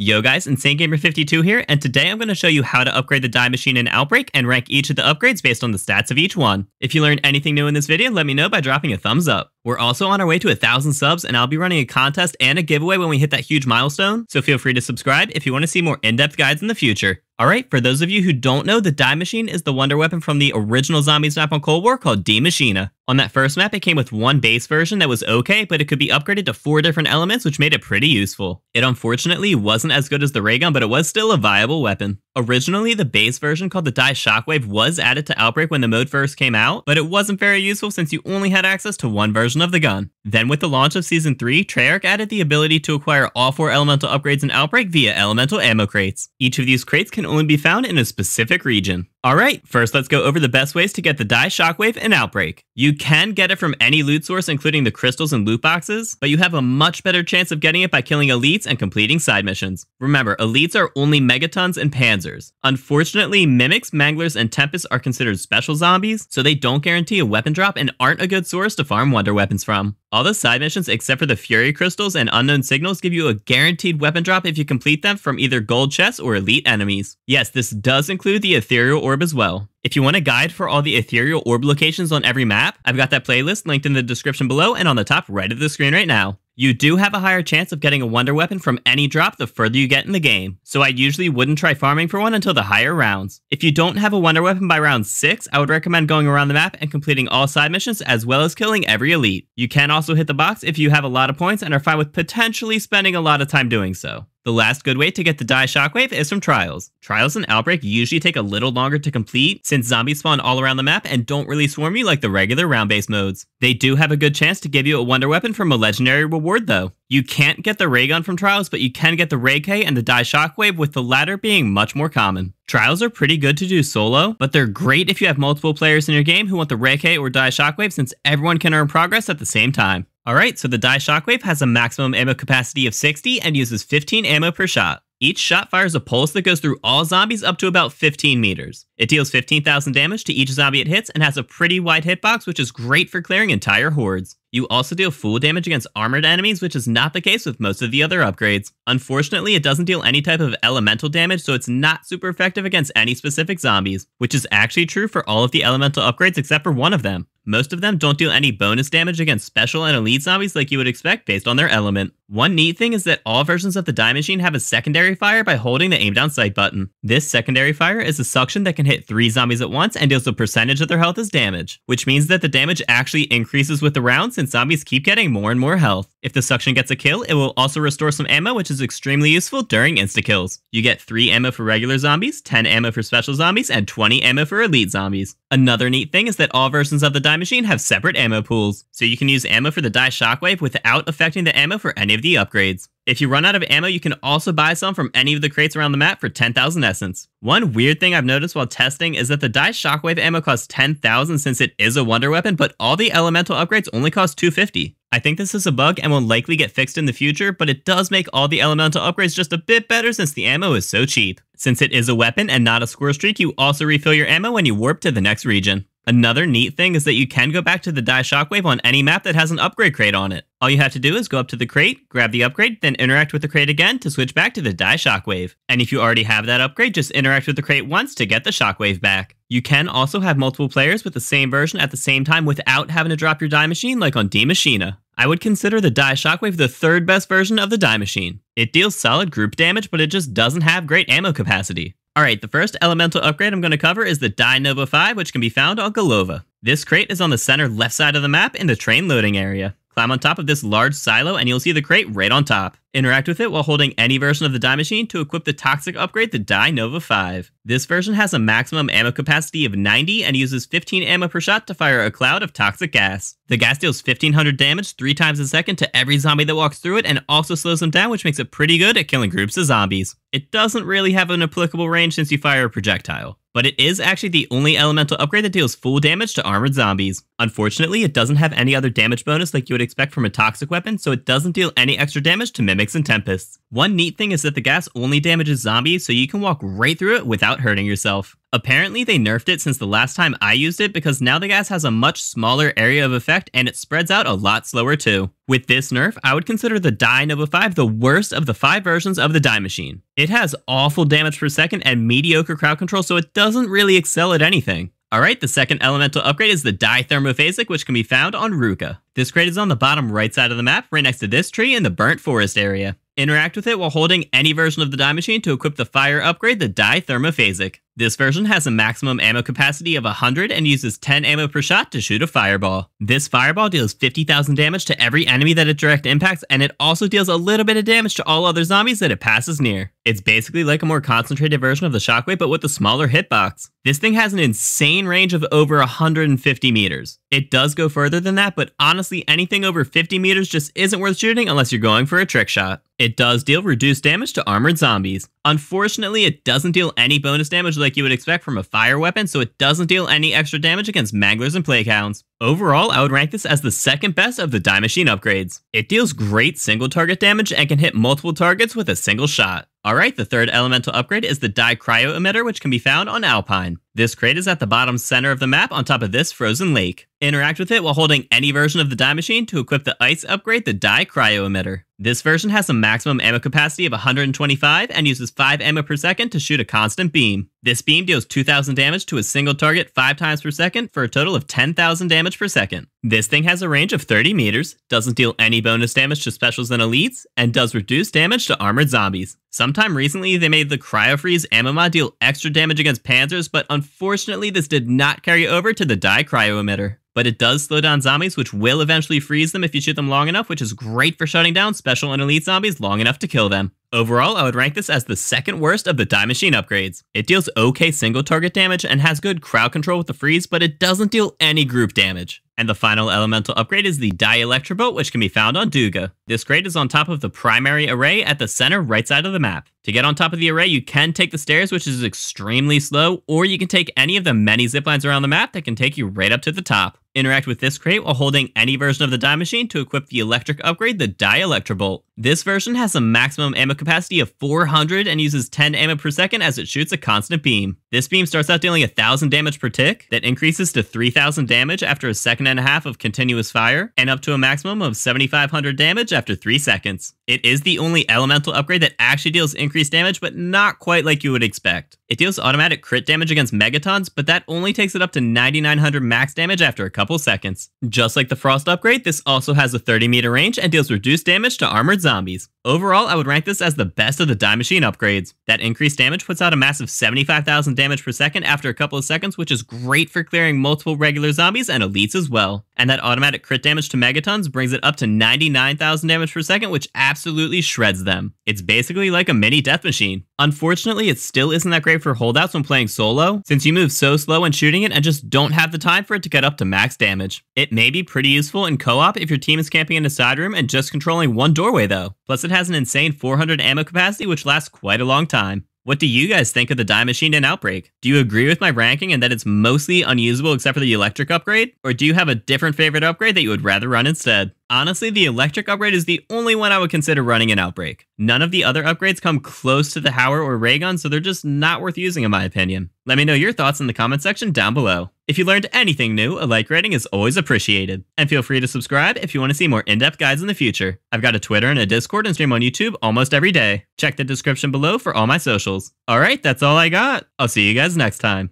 Yo guys, Insane Gamer 52 here, and today I'm going to show you how to upgrade the die machine in Outbreak and rank each of the upgrades based on the stats of each one. If you learned anything new in this video, let me know by dropping a thumbs up. We're also on our way to a thousand subs, and I'll be running a contest and a giveaway when we hit that huge milestone, so feel free to subscribe if you want to see more in-depth guides in the future. All right, for those of you who don't know, the Die Machine is the wonder weapon from the original Zombies map on Cold War called D Machina. On that first map, it came with one base version that was okay, but it could be upgraded to four different elements, which made it pretty useful. It unfortunately wasn't as good as the ray gun, but it was still a viable weapon. Originally, the base version called the Die Shockwave was added to Outbreak when the mode first came out, but it wasn't very useful since you only had access to one version of the gun. Then with the launch of Season 3, Treyarch added the ability to acquire all four elemental upgrades in Outbreak via elemental ammo crates. Each of these crates can only be found in a specific region. Alright, first let's go over the best ways to get the die Shockwave and Outbreak. You can get it from any loot source including the crystals and loot boxes, but you have a much better chance of getting it by killing elites and completing side missions. Remember, elites are only megatons and panzers. Unfortunately, mimics, manglers, and tempests are considered special zombies, so they don't guarantee a weapon drop and aren't a good source to farm wonder weapons from. All the side missions except for the Fury Crystals and Unknown Signals give you a guaranteed weapon drop if you complete them from either gold chests or elite enemies. Yes, this does include the Ethereal orb as well. If you want a guide for all the ethereal orb locations on every map, I've got that playlist linked in the description below and on the top right of the screen right now. You do have a higher chance of getting a wonder weapon from any drop the further you get in the game, so I usually wouldn't try farming for one until the higher rounds. If you don't have a wonder weapon by round 6, I would recommend going around the map and completing all side missions as well as killing every elite. You can also hit the box if you have a lot of points and are fine with potentially spending a lot of time doing so. The last good way to get the die shockwave is from trials. Trials and Outbreak usually take a little longer to complete since zombies spawn all around the map and don't really swarm you like the regular round-based modes. They do have a good chance to give you a wonder weapon from a legendary reward though. You can't get the ray gun from Trials, but you can get the ray K and the die shockwave with the latter being much more common. Trials are pretty good to do solo, but they're great if you have multiple players in your game who want the ray K or die shockwave since everyone can earn progress at the same time. All right, so the Die Shockwave has a maximum ammo capacity of 60 and uses 15 ammo per shot. Each shot fires a pulse that goes through all zombies up to about 15 meters. It deals 15,000 damage to each zombie it hits and has a pretty wide hitbox, which is great for clearing entire hordes. You also deal full damage against armored enemies, which is not the case with most of the other upgrades. Unfortunately, it doesn't deal any type of elemental damage, so it's not super effective against any specific zombies, which is actually true for all of the elemental upgrades except for one of them. Most of them don't deal any bonus damage against special and elite zombies like you would expect based on their element. One neat thing is that all versions of the Die Machine have a secondary fire by holding the aim down sight button. This secondary fire is a suction that can hit three zombies at once and deals a percentage of their health as damage, which means that the damage actually increases with the round since zombies keep getting more and more health. If the suction gets a kill, it will also restore some ammo which is extremely useful during insta-kills. You get 3 ammo for regular zombies, 10 ammo for special zombies, and 20 ammo for elite zombies. Another neat thing is that all versions of the Die Time Machine have separate ammo pools, so you can use ammo for the Die Shockwave without affecting the ammo for any of the upgrades. If you run out of ammo, you can also buy some from any of the crates around the map for 10,000 Essence. One weird thing I've noticed while testing is that the Die Shockwave ammo costs 10,000 since it is a wonder weapon, but all the elemental upgrades only cost 250. I think this is a bug and will likely get fixed in the future, but it does make all the elemental upgrades just a bit better since the ammo is so cheap. Since it is a weapon and not a score streak, you also refill your ammo when you warp to the next region. Another neat thing is that you can go back to the Die Shockwave on any map that has an upgrade crate on it. All you have to do is go up to the crate, grab the upgrade, then interact with the crate again to switch back to the Die Shockwave. And if you already have that upgrade, just interact with the crate once to get the Shockwave back. You can also have multiple players with the same version at the same time without having to drop your Die Machine like on D Machina. I would consider the Die Shockwave the third best version of the Die Machine. It deals solid group damage, but it just doesn't have great ammo capacity. All right, the first elemental upgrade I'm going to cover is the Dynova 5, which can be found on Golova. This crate is on the center left side of the map in the train loading area. Climb on top of this large silo and you'll see the crate right on top. Interact with it while holding any version of the die machine to equip the toxic upgrade, the Die Nova 5. This version has a maximum ammo capacity of 90 and uses 15 ammo per shot to fire a cloud of toxic gas. The gas deals 1500 damage three times a second to every zombie that walks through it and also slows them down, which makes it pretty good at killing groups of zombies. It doesn't really have an applicable range since you fire a projectile but it is actually the only elemental upgrade that deals full damage to armored zombies. Unfortunately, it doesn't have any other damage bonus like you would expect from a toxic weapon, so it doesn't deal any extra damage to mimics and tempests. One neat thing is that the gas only damages zombies, so you can walk right through it without hurting yourself. Apparently, they nerfed it since the last time I used it because now the gas has a much smaller area of effect and it spreads out a lot slower too. With this nerf, I would consider the Die Nova 5 the worst of the five versions of the Die Machine. It has awful damage per second and mediocre crowd control, so it doesn't really excel at anything. Alright, the second elemental upgrade is the Die Thermophasic, which can be found on Ruka. This crate is on the bottom right side of the map, right next to this tree in the Burnt Forest area. Interact with it while holding any version of the Die Machine to equip the fire upgrade, the Die Thermophasic. This version has a maximum ammo capacity of 100 and uses 10 ammo per shot to shoot a fireball. This fireball deals 50,000 damage to every enemy that it direct impacts and it also deals a little bit of damage to all other zombies that it passes near. It's basically like a more concentrated version of the shockwave but with a smaller hitbox. This thing has an insane range of over 150 meters. It does go further than that, but honestly anything over 50 meters just isn't worth shooting unless you're going for a trick shot. It does deal reduced damage to armored zombies. Unfortunately, it doesn't deal any bonus damage like you would expect from a fire weapon, so it doesn't deal any extra damage against Manglers and Plaguehounds. Overall, I would rank this as the second best of the Die Machine upgrades. It deals great single target damage and can hit multiple targets with a single shot. Alright, the third elemental upgrade is the Die Cryo Emitter, which can be found on Alpine. This crate is at the bottom center of the map on top of this frozen lake. Interact with it while holding any version of the Die Machine to equip the Ice upgrade, the Die Cryo Emitter. This version has a maximum ammo capacity of 125 and uses 5 ammo per second to shoot a constant beam. This beam deals 2,000 damage to a single target 5 times per second for a total of 10,000 damage damage per second. This thing has a range of 30 meters, doesn't deal any bonus damage to specials and elites, and does reduce damage to armored zombies. Sometime recently, they made the Cryofreeze mod deal extra damage against Panzers, but unfortunately this did not carry over to the Die Cryo Emitter but it does slow down zombies, which will eventually freeze them if you shoot them long enough, which is great for shutting down special and elite zombies long enough to kill them. Overall, I would rank this as the second worst of the Die Machine upgrades. It deals okay single target damage and has good crowd control with the freeze, but it doesn't deal any group damage. And the final elemental upgrade is the Electrobolt, which can be found on Duga. This grade is on top of the primary array at the center right side of the map. To get on top of the array, you can take the stairs, which is extremely slow, or you can take any of the many ziplines around the map that can take you right up to the top. Interact with this crate while holding any version of the die machine to equip the electric upgrade, the Dielectrobolt. This version has a maximum ammo capacity of 400 and uses 10 ammo per second as it shoots a constant beam. This beam starts out dealing 1000 damage per tick, that increases to 3000 damage after a second and a half of continuous fire, and up to a maximum of 7500 damage after 3 seconds. It is the only elemental upgrade that actually deals increased damage, but not quite like you would expect. It deals automatic crit damage against megatons, but that only takes it up to 9900 max damage after a couple couple seconds. Just like the Frost upgrade, this also has a 30 meter range and deals reduced damage to armored zombies. Overall, I would rank this as the best of the Die Machine upgrades. That increased damage puts out a massive 75,000 damage per second after a couple of seconds, which is great for clearing multiple regular zombies and elites as well. And that automatic crit damage to megatons brings it up to 99,000 damage per second, which absolutely shreds them. It's basically like a mini death machine. Unfortunately, it still isn't that great for holdouts when playing solo, since you move so slow when shooting it and just don't have the time for it to get up to max damage. It may be pretty useful in co-op if your team is camping in a side room and just controlling one doorway though. Plus it has an insane 400 ammo capacity which lasts quite a long time. What do you guys think of the Dime Machine in Outbreak? Do you agree with my ranking and that it's mostly unusable except for the electric upgrade? Or do you have a different favorite upgrade that you would rather run instead? Honestly, the electric upgrade is the only one I would consider running an Outbreak. None of the other upgrades come close to the Hauer or Raygun, so they're just not worth using in my opinion. Let me know your thoughts in the comment section down below. If you learned anything new, a like rating is always appreciated. And feel free to subscribe if you want to see more in-depth guides in the future. I've got a Twitter and a Discord and stream on YouTube almost every day. Check the description below for all my socials. Alright, that's all I got. I'll see you guys next time.